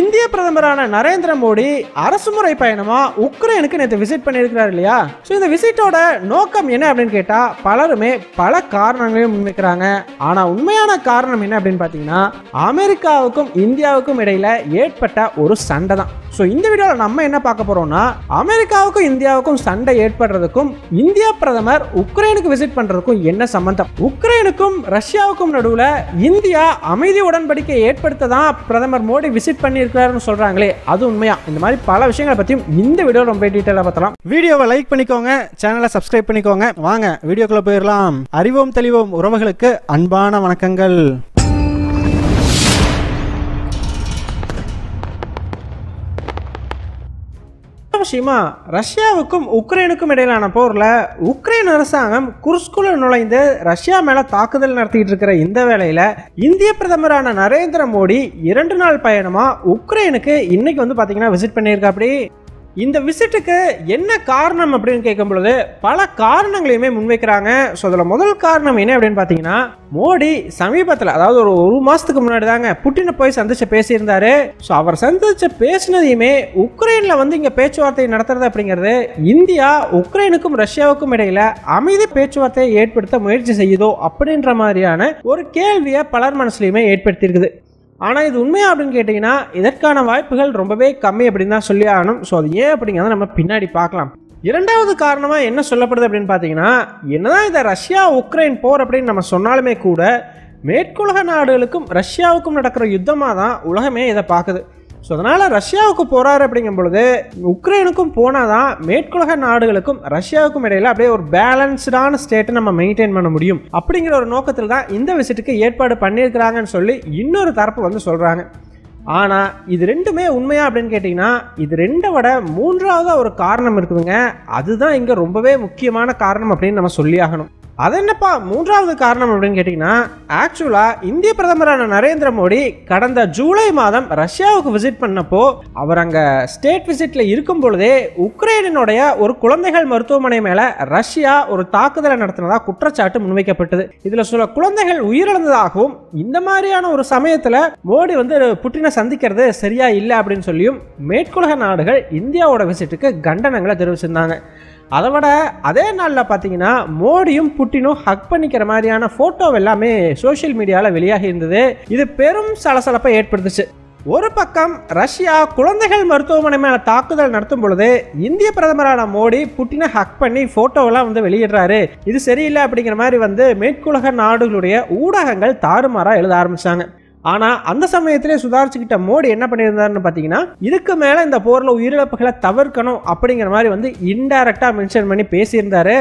இந்திய பிரதமரான நரேந்திர மோடி அரசு முறை பயணமா உக்ரைனுக்கு நேற்று விசிட் பண்ணியிருக்கிறார் இல்லையா ஸோ இந்த விசிட்டோட நோக்கம் என்ன அப்படின்னு கேட்டால் பலருமே பல காரணங்களையும் முன்வைக்கிறாங்க ஆனால் உண்மையான காரணம் என்ன அப்படின்னு பார்த்தீங்கன்னா அமெரிக்காவுக்கும் இந்தியாவுக்கும் இடையில ஏற்பட்ட ஒரு சண்டை தான் ஸோ இந்த வீடியோவில் நம்ம என்ன பார்க்க போகிறோம்னா அமெரிக்காவுக்கும் இந்தியாவுக்கும் சண்டை ஏற்படுறதுக்கும் இந்திய பிரதமர் உக்ரைனுக்கு விசிட் பண்ணுறதுக்கும் என்ன சம்பந்தம் உக்ரைனுக்கும் ரஷ்யாவுக்கும் நடுவில் இந்தியா அமைதி உடன்படிக்கை ஏற்படுத்த தான் பிரதமர் மோடி விசிட் பண்ணி பண்ணியிருக்கிறாருன்னு சொல்கிறாங்களே அது உண்மையா இந்த மாதிரி பல விஷயங்களை பற்றியும் இந்த வீடியோ ரொம்ப டீட்டெயிலாக பார்த்தலாம் வீடியோவை லைக் பண்ணிக்கோங்க சேனலை சப்ஸ்கிரைப் பண்ணிக்கோங்க வாங்க வீடியோக்குள்ளே போயிடலாம் அறிவோம் தெளிவோம் உறவுகளுக்கு அன்பான வணக்கங்கள் விஷயமா ரஷ்யாவுக்கும் உக்ரைனுக்கும் இடையிலான போரில் உக்ரைன் அரசாங்கம் குர்ஸ்குல நுழைந்து ரஷ்யா மேலே தாக்குதல் நடத்திட்டு இருக்கிற இந்த வேளையில் இந்திய பிரதமரான நரேந்திர மோடி இரண்டு நாள் பயணமாக உக்ரைனுக்கு இன்னைக்கு வந்து பார்த்தீங்கன்னா விசிட் பண்ணியிருக்காப்படி இந்த விசிட்டுக்கு என்ன காரணம் அப்படின்னு கேட்கும் பொழுது பல காரணங்களையுமே முன்வைக்கிறாங்க ஸோ அதில் முதல் காரணம் என்ன அப்படின்னு பார்த்தீங்கன்னா மோடி சமீபத்தில் அதாவது ஒரு ஒரு மாதத்துக்கு முன்னாடி தாங்க புட்டினை போய் சந்திச்சு பேசியிருந்தாரு ஸோ அவர் சந்திச்சு பேசினதையுமே உக்ரைனில் வந்து இங்கே பேச்சுவார்த்தை நடத்துறது அப்படிங்கிறது இந்தியா உக்ரைனுக்கும் ரஷ்யாவுக்கும் இடையில அமைதி பேச்சுவார்த்தையை ஏற்படுத்த முயற்சி செய்யுதோ அப்படின்ற மாதிரியான ஒரு கேள்வியை பலர் மனசுலையுமே ஏற்படுத்தியிருக்குது ஆனால் இது உண்மையா அப்படின்னு கேட்டிங்கன்னா இதற்கான வாய்ப்புகள் ரொம்பவே கம்மி அப்படின்னு தான் சொல்லி ஆகணும் ஸோ அது ஏன் அப்படிங்கிறத நம்ம பின்னாடி பார்க்கலாம் இரண்டாவது காரணமாக என்ன சொல்லப்படுது அப்படின்னு பார்த்தீங்கன்னா என்னதான் இதை ரஷ்யா உக்ரைன் போர் அப்படின்னு நம்ம சொன்னாலுமே கூட மேற்குலக நாடுகளுக்கும் ரஷ்யாவுக்கும் நடக்கிற யுத்தமாக தான் உலகமே இதை பார்க்குது ஸோ அதனால் ரஷ்யாவுக்கு போகிறாரு அப்படிங்கும் பொழுது உக்ரைனுக்கும் போனால் தான் மேற்குலக நாடுகளுக்கும் ரஷ்யாவுக்கும் இடையில் அப்படியே ஒரு பேலன்ஸ்டான ஸ்டேட்டை நம்ம மெயின்டைன் பண்ண முடியும் அப்படிங்கிற ஒரு நோக்கத்தில் தான் இந்த விசிட்டுக்கு ஏற்பாடு பண்ணியிருக்கிறாங்கன்னு சொல்லி இன்னொரு தரப்பு வந்து சொல்கிறாங்க ஆனால் இது ரெண்டுமே உண்மையா அப்படின்னு கேட்டிங்கன்னா இது ரெண்டை விட மூன்றாவது ஒரு காரணம் இருக்குதுங்க அதுதான் இங்கே ரொம்பவே முக்கியமான காரணம் அப்படின்னு நம்ம சொல்லியாகணும் அது என்னப்பா மூன்றாவது காரணம் அப்படின்னு கேட்டிங்கன்னா ஆக்சுவலாக இந்திய பிரதமரான நரேந்திர மோடி கடந்த ஜூலை மாதம் ரஷ்யாவுக்கு விசிட் பண்ணப்போ அவர் அங்கே ஸ்டேட் விசிட்டில் இருக்கும் பொழுதே உக்ரைனுடைய ஒரு குழந்தைகள் மருத்துவமனை மேலே ரஷ்யா ஒரு தாக்குதலை நடத்தினதாக குற்றச்சாட்டு முன்வைக்கப்பட்டது இதில் சில குழந்தைகள் உயிரிழந்ததாகவும் இந்த மாதிரியான ஒரு சமயத்தில் மோடி வந்து புட்டினை சந்திக்கிறது சரியா இல்லை அப்படின்னு சொல்லியும் மேற்குலக நாடுகள் இந்தியாவோட விசிட்டுக்கு கண்டனங்களை தெரிவிச்சிருந்தாங்க அதை விட அதே நாளில் பார்த்தீங்கன்னா மோடியும் புட்டினும் ஹக் பண்ணிக்கிற மாதிரியான ஃபோட்டோ எல்லாமே சோஷியல் மீடியாவில் வெளியாகி இருந்தது இது பெரும் சலசலப்பை ஏற்படுத்துச்சு ஒரு பக்கம் ரஷ்யா குழந்தைகள் மருத்துவமனை மேல தாக்குதல் நடத்தும் பொழுது இந்திய பிரதமரான மோடி புட்டினை ஹக் பண்ணி போட்டோவெல்லாம் வந்து வெளியிடுறாரு இது சரியில்லை அப்படிங்கிற மாதிரி வந்து மேற்குலக நாடுகளுடைய ஊடகங்கள் தாறுமாறா எழுத ஆரம்பிச்சாங்க ஆனால் அந்த சமயத்திலே சுதாரிச்சுக்கிட்ட மோடி என்ன பண்ணியிருந்தாருன்னு பார்த்தீங்கன்னா இதுக்கு மேலே இந்த போரில் உயிரிழப்புகளை தவிர்க்கணும் அப்படிங்கிற மாதிரி வந்து இன்டைரக்டாக மென்ஷன் பண்ணி பேசியிருந்தாரு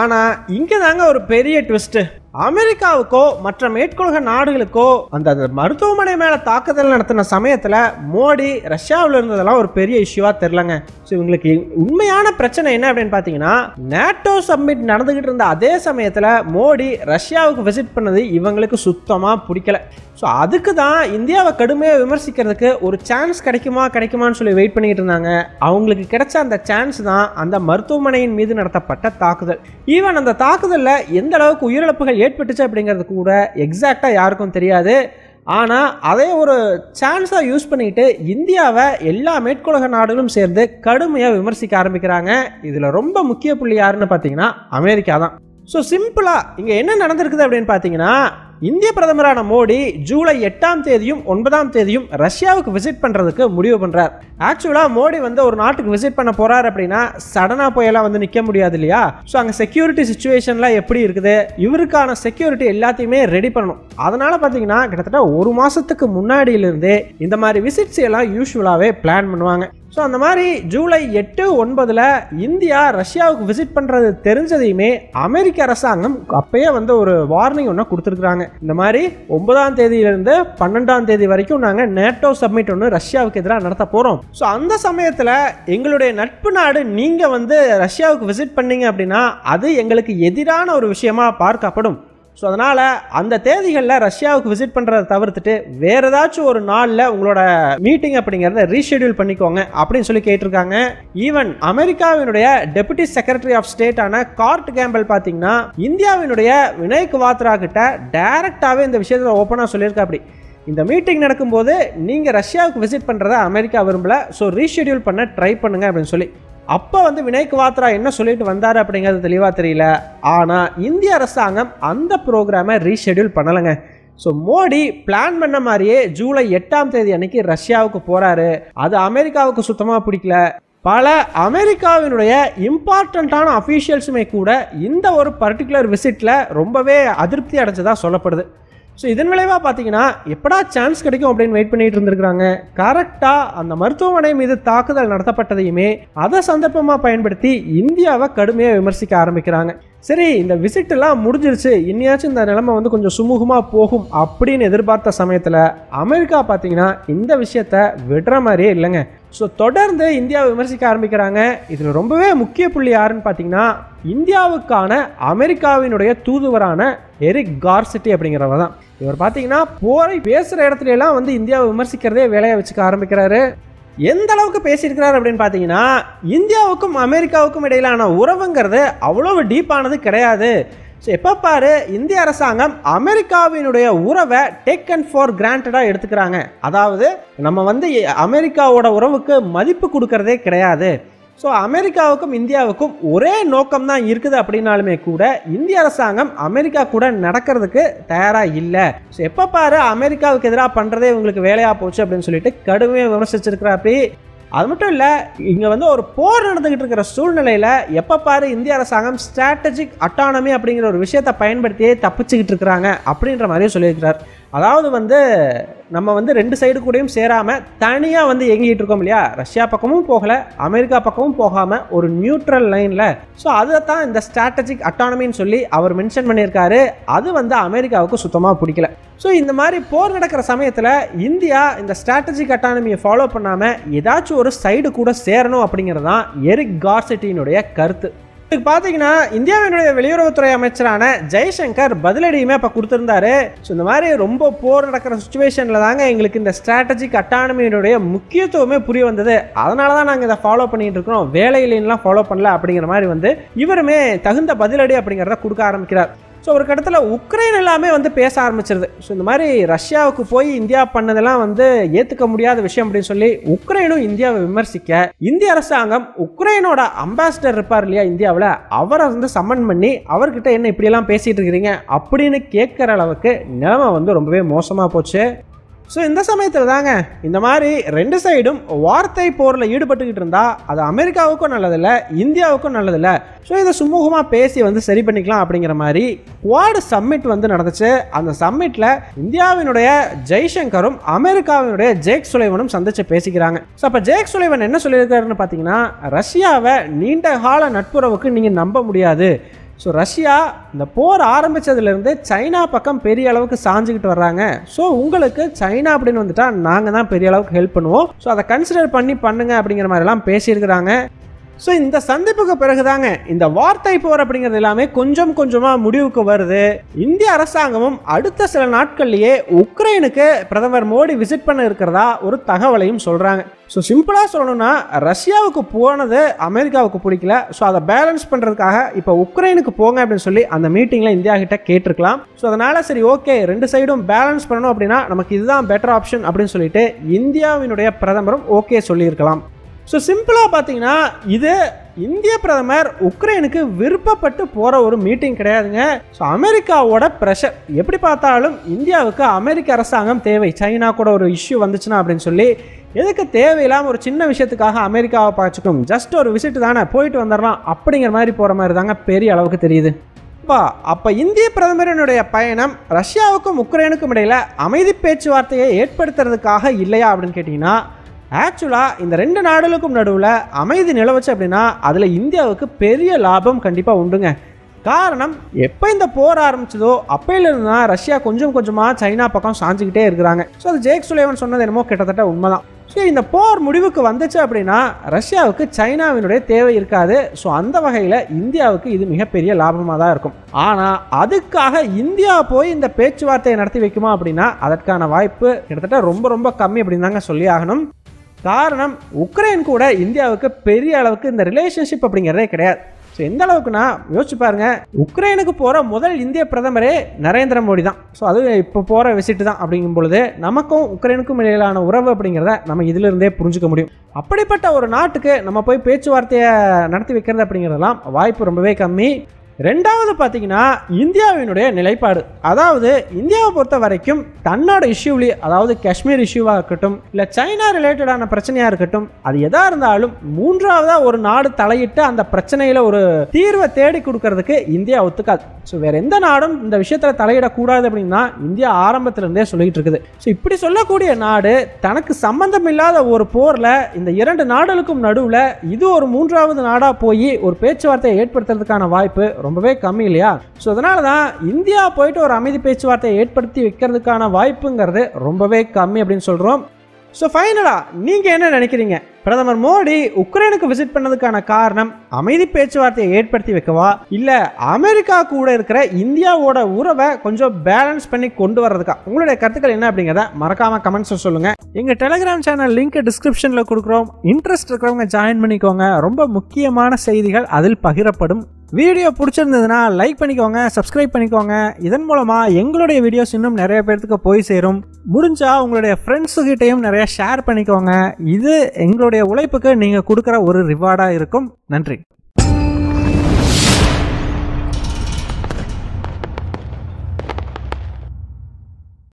ஆனால் இங்கே தாங்க ஒரு பெரிய ட்விஸ்ட்டு அமெரிக்காவுக்கோ மற்ற மேற்குலக நாடுகளுக்கோ அந்த மருத்துவமனை மேலே தாக்குதல் நடத்தின சமயத்தில் மோடி ரஷ்யாவில் இருந்ததெல்லாம் ஒரு பெரிய இஷ்யூவாக தெரிலங்க ஸோ இவங்களுக்கு உண்மையான பிரச்சனை என்ன அப்படின்னு பார்த்தீங்கன்னா நேட்டோ சம்மிட் நடந்துக்கிட்டு இருந்த அதே சமயத்தில் மோடி ரஷ்யாவுக்கு விசிட் பண்ணது இவங்களுக்கு சுத்தமாக பிடிக்கல ஸோ அதுக்கு தான் இந்தியாவை கடுமையாக விமர்சிக்கிறதுக்கு ஒரு சான்ஸ் கிடைக்குமா கிடைக்குமான்னு சொல்லி வெயிட் பண்ணிக்கிட்டு இருந்தாங்க அவங்களுக்கு கிடைச்ச அந்த சான்ஸ் தான் அந்த மருத்துவமனையின் மீது நடத்தப்பட்ட தாக்குதல் ஈவன் அந்த தாக்குதலில் எந்த அளவுக்கு உயிரிழப்புகள் ஏற்பட்டுச்சு அப்படிங்கிறது கூட எக்ஸாக்டாக யாருக்கும் தெரியாது ஆனால் அதே ஒரு சான்ஸாக யூஸ் பண்ணிக்கிட்டு இந்தியாவை எல்லா மேற்குலக நாடுகளும் சேர்ந்து கடுமையாக விமர்சிக்க ஆரம்பிக்கிறாங்க இதில் ரொம்ப முக்கிய புள்ளி யாருன்னு பார்த்தீங்கன்னா அமெரிக்கா தான் ஸோ சிம்பிளாக இங்கே என்ன நடந்திருக்குது அப்படின்னு பார்த்தீங்கன்னா இந்திய பிரதமரான மோடி ஜூலை எட்டாம் தேதியும் ஒன்பதாம் தேதியும் ரஷ்யாவுக்கு விசிட் பண்ணுறதுக்கு முடிவு பண்ணுறார் ஆக்சுவலாக மோடி வந்து ஒரு நாட்டுக்கு விசிட் பண்ண போகிறார் அப்படின்னா சடனாக போயெல்லாம் வந்து நிற்க முடியாது இல்லையா ஸோ அங்கே செக்யூரிட்டி சுச்சுவேஷன்லாம் எப்படி இருக்குது இவருக்கான செக்யூரிட்டி எல்லாத்தையுமே ரெடி பண்ணணும் அதனால் பார்த்தீங்கன்னா கிட்டத்தட்ட ஒரு மாதத்துக்கு முன்னாடியிலிருந்தே இந்த மாதிரி விசிட்ஸ் எல்லாம் யூஸ்வலாகவே பிளான் பண்ணுவாங்க ஸோ அந்த மாதிரி ஜூலை எட்டு ஒன்பதில் இந்தியா ரஷ்யாவுக்கு விசிட் பண்ணுறது தெரிஞ்சதையுமே அமெரிக்க அரசாங்கம் அப்பயே வந்து ஒரு வார்னிங் ஒன்று கொடுத்துருக்குறாங்க இந்த மாதிரி ஒன்பதாம் தேதியிலிருந்து பன்னெண்டாம் தேதி வரைக்கும் நாங்கள் நேட்டோ சப்மிட் ஒன்று ரஷ்யாவுக்கு எதிராக நடத்த போகிறோம் ஸோ அந்த சமயத்தில் எங்களுடைய நட்பு நாடு நீங்கள் வந்து ரஷ்யாவுக்கு விசிட் பண்ணீங்க அப்படின்னா அது எங்களுக்கு எதிரான ஒரு விஷயமா பார்க்கப்படும் ஸோ அதனால் அந்த தேதிகளில் ரஷ்யாவுக்கு விசிட் பண்ணுறதை தவிர்த்துட்டு வேறு ஏதாச்சும் ஒரு நாளில் உங்களோட மீட்டிங் அப்படிங்கிறத ரீஷெடியூல் பண்ணிக்கோங்க அப்படின்னு சொல்லி கேட்டிருக்காங்க ஈவன் அமெரிக்காவினுடைய டெபுட்டி செக்ரட்டரி ஆஃப் ஸ்டேட்டான கார்ட் கேம்பல் பார்த்தீங்கன்னா இந்தியாவினுடைய வினய்க்கு வாத்ரா கிட்ட டைரக்டாகவே இந்த விஷயத்தை ஓப்பனாக சொல்லியிருக்கா அப்படி இந்த மீட்டிங் நடக்கும்போது நீங்கள் ரஷ்யாவுக்கு விசிட் பண்ணுறத அமெரிக்கா விரும்பலை ஸோ ரீஷெடியூல் பண்ண ட்ரை பண்ணுங்கள் அப்படின்னு சொல்லி அப்போ வந்து வினய் குவாத்ரா என்ன சொல்லிட்டு வந்தார் அப்படிங்கிறது தெளிவாக தெரியல ஆனால் இந்திய அரசாங்கம் அந்த ப்ரோக்ராமை ரீஷெடியூல் பண்ணலைங்க ஸோ மோடி பிளான் பண்ண மாதிரியே ஜூலை எட்டாம் தேதி அன்னைக்கு ரஷ்யாவுக்கு போகிறாரு அது அமெரிக்காவுக்கு சுத்தமாக பிடிக்கல பல அமெரிக்காவினுடைய இம்பார்ட்டண்ட்டான அஃபீஷியல்ஸுமே கூட இந்த ஒரு பர்டிகுலர் விசிட்டில் ரொம்பவே அதிருப்தி அடைஞ்சதாக சொல்லப்படுது ஸோ இதன் விளைவாக பார்த்தீங்கன்னா எப்படா சான்ஸ் கிடைக்கும் அப்படின்னு வெயிட் பண்ணிட்டு இருந்திருக்கிறாங்க கரெக்டாக அந்த மருத்துவமனை மீது தாக்குதல் நடத்தப்பட்டதையுமே அதை சந்தர்ப்பமாக பயன்படுத்தி இந்தியாவை கடுமையாக விமர்சிக்க ஆரம்பிக்கிறாங்க சரி இந்த விசிட்டெல்லாம் முடிஞ்சிருச்சு இன்னையாச்சும் இந்த நிலைமை வந்து கொஞ்சம் சுமூகமாக போகும் அப்படின்னு எதிர்பார்த்த சமயத்தில் அமெரிக்கா பார்த்தீங்கன்னா இந்த விஷயத்த விடுற மாதிரியே இல்லைங்க ஸோ தொடர்ந்து இந்தியாவை விமர்சிக்க ஆரம்பிக்கிறாங்க இதில் ரொம்பவே முக்கிய புள்ளி யாருன்னு பார்த்தீங்கன்னா இந்தியாவுக்கான அமெரிக்காவினுடைய தூதுவரான எரிக் கார்சிட்டி அப்படிங்கிறவர் தான் இவர் பார்த்தீங்கன்னா போரை பேசுகிற எல்லாம் வந்து இந்தியாவை விமர்சிக்கிறதே வேலையை வச்சுக்க ஆரம்பிக்கிறாரு எந்த அளவுக்கு பேசியிருக்கிறார் அப்படின்னு பார்த்தீங்கன்னா இந்தியாவுக்கும் அமெரிக்காவுக்கும் இடையிலான உறவுங்கிறது அவ்வளோ டீப்பானது கிடையாது ஸோ எப்போ பாரு இந்திய அரசாங்கம் அமெரிக்காவினுடைய உறவை டேக் அண்ட் ஃபார் கிராண்டடாக எடுத்துக்கிறாங்க அதாவது நம்ம வந்து அமெரிக்காவோட உறவுக்கு மதிப்பு கொடுக்கறதே கிடையாது ஸோ அமெரிக்காவுக்கும் இந்தியாவுக்கும் ஒரே நோக்கம் தான் இருக்குது அப்படின்னாலுமே கூட இந்திய அரசாங்கம் அமெரிக்கா கூட நடக்கிறதுக்கு தயாராக இல்லை ஸோ எப்போ பாரு அமெரிக்காவுக்கு எதிராக பண்ணுறதே இவங்களுக்கு வேலையாக போச்சு அப்படின்னு சொல்லிட்டு கடுமையாக விமர்சிச்சிருக்கிறாப்பி அது மட்டும் இல்லை இங்கே வந்து ஒரு போர் நடந்துக்கிட்டு இருக்கிற சூழ்நிலையில் எப்போ பாரு இந்திய அரசாங்கம் ஸ்ட்ராட்டஜிக் அட்டானமி அப்படிங்கிற ஒரு விஷயத்தை பயன்படுத்தியே தப்பிச்சுக்கிட்டு இருக்கிறாங்க அப்படின்ற மாதிரியும் சொல்லியிருக்கிறார் அதாவது வந்து நம்ம வந்து ரெண்டு சைடு கூடயும் சேராமல் தனியாக வந்து இயங்கிட்டு இருக்கோம் இல்லையா ரஷ்யா பக்கமும் போகலை அமெரிக்கா பக்கமும் போகாமல் ஒரு நியூட்ரல் லைனில் ஸோ அதை தான் இந்த ஸ்ட்ராட்டஜிக் அட்டானமின்னு சொல்லி அவர் மென்ஷன் பண்ணியிருக்காரு அது வந்து அமெரிக்காவுக்கு சுத்தமாக பிடிக்கல ஸோ இந்த மாதிரி போர் நடக்கிற சமயத்தில் இந்தியா இந்த ஸ்ட்ராட்டஜிக் அட்டானமியை ஃபாலோ பண்ணாமல் ஏதாச்சும் ஒரு சைடு கூட சேரணும் அப்படிங்கிறது தான் எரிக் கார்சிட்டியினுடைய கருத்து இதுக்கு பார்த்தீங்கன்னா இந்தியாவினுடைய வெளியுறவுத்துறை அமைச்சரான ஜெய்சங்கர் பதிலடியுமே இப்போ கொடுத்துருந்தாரு ஸோ இந்த மாதிரி ரொம்ப போர் நடக்கிற சுச்சுவேஷனில் தாங்க எங்களுக்கு இந்த ஸ்ட்ராட்டஜிக் அட்டானமியினுடைய முக்கியத்துவமே புரிய வந்தது அதனால தான் நாங்கள் இதை ஃபாலோ பண்ணிட்டு இருக்கிறோம் இல்லைன்னா ஃபாலோ பண்ணல அப்படிங்கிற மாதிரி வந்து இவருமே தகுந்த பதிலடி அப்படிங்கிறத கொடுக்க ஆரம்பிக்கிறார் ஸோ ஒரு கட்டத்தில் உக்ரைன் எல்லாமே வந்து பேச ஆரம்பிச்சிருது ஸோ இந்த மாதிரி ரஷ்யாவுக்கு போய் இந்தியா பண்ணதெல்லாம் வந்து ஏற்றுக்க முடியாத விஷயம் அப்படின்னு சொல்லி உக்ரைனும் இந்தியாவை விமர்சிக்க இந்திய அரசாங்கம் உக்ரைனோட அம்பாசிடர் இருப்பார் இல்லையா இந்தியாவில் அவரை வந்து சம்மன் பண்ணி அவர்கிட்ட என்ன இப்படியெல்லாம் பேசிகிட்டு இருக்கிறீங்க அப்படின்னு கேட்குற அளவுக்கு நிலைமை வந்து ரொம்பவே மோசமாக போச்சு ஸோ இந்த சமயத்தில் தாங்க இந்த மாதிரி ரெண்டு சைடும் வார்த்தை போரில் ஈடுபட்டுக்கிட்டு இருந்தால் அது அமெரிக்காவுக்கும் நல்லதில்லை இந்தியாவுக்கும் நல்லதில்லை ஸோ இதை சுமூகமாக பேசி வந்து சரி பண்ணிக்கலாம் அப்படிங்கிற மாதிரி குவாடு சம்மிட் வந்து நடந்துச்சு அந்த சம்மிட்டில் இந்தியாவினுடைய ஜெய்சங்கரும் அமெரிக்காவினுடைய ஜேக் சுலைவனும் சந்தித்து பேசிக்கிறாங்க ஸோ அப்போ ஜேக் சுலைவன் என்ன சொல்லியிருக்காருன்னு பார்த்தீங்கன்னா ரஷ்யாவை நீண்ட கால நட்புறவுக்கு நீங்கள் நம்ப முடியாது ஸோ ரஷ்யா இந்த போர் ஆரம்பித்ததுலேருந்தே சைனா பக்கம் பெரிய அளவுக்கு சாஞ்சிக்கிட்டு வர்றாங்க ஸோ உங்களுக்கு சைனா அப்படின்னு வந்துட்டால் நாங்கள் தான் பெரிய அளவுக்கு ஹெல்ப் பண்ணுவோம் ஸோ அதை கன்சிடர் பண்ணி பண்ணுங்க அப்படிங்கிற மாதிரிலாம் பேசியிருக்கிறாங்க ஸோ இந்த சந்திப்புக்கு பிறகுதாங்க இந்த வார்த்தை போர் அப்படிங்கிறது எல்லாமே கொஞ்சம் கொஞ்சமாக முடிவுக்கு வருது இந்திய அரசாங்கமும் அடுத்த சில நாட்கள்லேயே உக்ரைனுக்கு பிரதமர் மோடி விசிட் பண்ண இருக்கிறதா ஒரு தகவலையும் சொல்கிறாங்க ஸோ சிம்பிளாக சொல்லணும்னா ரஷ்யாவுக்கு போனது அமெரிக்காவுக்கு பிடிக்கல ஸோ அதை பேலன்ஸ் பண்ணுறதுக்காக இப்போ உக்ரைனுக்கு போங்க அப்படின்னு சொல்லி அந்த மீட்டிங்கில் இந்தியா கிட்ட கேட்டிருக்கலாம் ஸோ அதனால் சரி ஓகே ரெண்டு சைடும் பேலன்ஸ் பண்ணணும் அப்படின்னா நமக்கு இதுதான் பெட்டர் ஆப்ஷன் அப்படின்னு சொல்லிட்டு இந்தியாவினுடைய பிரதமரும் ஓகே சொல்லியிருக்கலாம் ஸோ சிம்பிளாக பார்த்தீங்கன்னா இது இந்திய பிரதமர் உக்ரைனுக்கு விருப்பப்பட்டு போகிற ஒரு மீட்டிங் கிடையாதுங்க ஸோ அமெரிக்காவோட ப்ரெஷர் எப்படி பார்த்தாலும் இந்தியாவுக்கு அமெரிக்க அரசாங்கம் தேவை சைனா கூட ஒரு இஷ்யூ வந்துச்சுன்னா அப்படின்னு சொல்லி எதுக்கு தேவையில்லாமல் ஒரு சின்ன விஷயத்துக்காக அமெரிக்காவை பார்த்துக்கணும் ஜஸ்ட் ஒரு விசிட் தானே போயிட்டு வந்துடலாம் அப்படிங்கிற மாதிரி போகிற மாதிரி தாங்க பெரிய அளவுக்கு தெரியுது அப்பா அப்போ இந்திய பிரதமரினுடைய பயணம் ரஷ்யாவுக்கும் உக்ரைனுக்கும் இடையில் அமைதி பேச்சுவார்த்தையை ஏற்படுத்துறதுக்காக இல்லையா அப்படின்னு கேட்டிங்கன்னா ஆக்சுவலாக இந்த ரெண்டு நாடுகளுக்கும் நடுவில் அமைதி நிலவச்சு அப்படின்னா அதில் இந்தியாவுக்கு பெரிய லாபம் கண்டிப்பாக உண்டுங்க காரணம் எப்போ இந்த போர் ஆரம்பிச்சதோ அப்பையிலிருந்து தான் ரஷ்யா கொஞ்சம் கொஞ்சமாக சைனா பக்கம் சாஞ்சிக்கிட்டே இருக்கிறாங்க ஸோ அது ஜேக் சுலேவன் சொன்னது என்னமோ கிட்டத்தட்ட உண்மைதான் ஸோ இந்த போர் முடிவுக்கு வந்துச்சு அப்படின்னா ரஷ்யாவுக்கு சைனாவினுடைய தேவை இருக்காது ஸோ அந்த வகையில் இந்தியாவுக்கு இது மிகப்பெரிய லாபமாக தான் இருக்கும் ஆனால் அதுக்காக இந்தியா போய் இந்த பேச்சுவார்த்தையை நடத்தி வைக்குமா அப்படின்னா அதற்கான வாய்ப்பு கிட்டத்தட்ட ரொம்ப ரொம்ப கம்மி அப்படின்னு தாங்க சொல்லி ஆகணும் காரணம் உக்ரைன் கூட இந்தியாவுக்கு பெரிய அளவுக்கு இந்த ரிலேஷன்ஷிப் அப்படிங்கிறதே கிடையாது ஸோ எந்த அளவுக்குன்னா யோசிச்சு பாருங்க உக்ரைனுக்கு போகிற முதல் இந்திய பிரதமரே நரேந்திர மோடி தான் ஸோ அது இப்போ போகிற விசிட்டு தான் அப்படிங்கும் பொழுது நமக்கும் உக்ரைனுக்கும் இடையிலான உறவு அப்படிங்கிறத நம்ம இதிலிருந்தே புரிஞ்சுக்க முடியும் அப்படிப்பட்ட ஒரு நாட்டுக்கு நம்ம போய் பேச்சுவார்த்தையை நடத்தி வைக்கிறது அப்படிங்கிறதெல்லாம் வாய்ப்பு ரொம்பவே கம்மி ரெண்டாவது பார்த்தீங்கன்னா இந்தியாவினுடைய நிலைப்பாடு அதாவது இந்தியாவை பொறுத்த வரைக்கும் தன்னோட இஷ்யூலி அதாவது காஷ்மீர் இஷ்யூவாக இருக்கட்டும் இல்லை சைனா ரிலேட்டடான பிரச்சனையாக இருக்கட்டும் அது எதாக இருந்தாலும் மூன்றாவதாக ஒரு நாடு தலையிட்டு அந்த பிரச்சனையில் ஒரு தீர்வை தேடி கொடுக்கறதுக்கு இந்தியா ஒத்துக்காது ஸோ வேறு எந்த நாடும் இந்த விஷயத்தில் தலையிடக்கூடாது அப்படின்னா இந்தியா ஆரம்பத்திலிருந்தே சொல்லிகிட்டு இருக்குது ஸோ இப்படி சொல்லக்கூடிய நாடு தனக்கு சம்பந்தம் இல்லாத ஒரு போரில் இந்த இரண்டு நாடுகளுக்கும் நடுவில் இது ஒரு மூன்றாவது நாடாக போய் ஒரு பேச்சுவார்த்தையை ஏற்படுத்துறதுக்கான வாய்ப்பு ரொம்பவே கம்மி இல்லையா ஸோ அதனால தான் இந்தியா போயிட்டு ஒரு அமைதி பேச்சுவார்த்தையை ஏற்படுத்தி வைக்கிறதுக்கான வாய்ப்புங்கிறது ரொம்பவே கம்மி அப்படின்னு சொல்கிறோம் ஸோ ஃபைனலாக நீங்கள் என்ன நினைக்கிறீங்க பிரதமர் மோடி உக்ரைனுக்கு விசிட் பண்ணதுக்கான காரணம் அமைதி பேச்சுவார்த்தையை ஏற்படுத்தி வைக்கவா இல்லை அமெரிக்கா கூட இருக்கிற இந்தியாவோட உறவை கொஞ்சம் பேலன்ஸ் பண்ணி கொண்டு வர்றதுக்கா உங்களுடைய கருத்துக்கள் என்ன அப்படிங்கிறத மறக்காம கமெண்ட்ஸை சொல்லுங்கள் எங்கள் டெலிகிராம் சேனல் லிங்க் டிஸ்கிரிப்ஷனில் கொடுக்குறோம் இன்ட்ரெஸ்ட் இருக்கிறவங்க ஜாயின் பண்ணிக்கோங்க ரொம்ப முக்கியமான செய்திகள் அதில் பகிரப்படும் வீடியோ பிடிச்சிருந்ததுன்னா லைக் பண்ணிக்கோங்க சப்ஸ்கிரைப் பண்ணிக்கோங்க இதன் மூலமாக எங்களுடைய வீடியோஸ் இன்னும் நிறைய பேர்த்துக்கு போய் சேரும் முடிஞ்சால் உங்களுடைய ஃப்ரெண்ட்ஸுக்கிட்டையும் நிறையா ஷேர் பண்ணிக்கோங்க இது எங்களுடைய உழைப்புக்கு நீங்கள் கொடுக்குற ஒரு ரிவார்டாக இருக்கும் நன்றி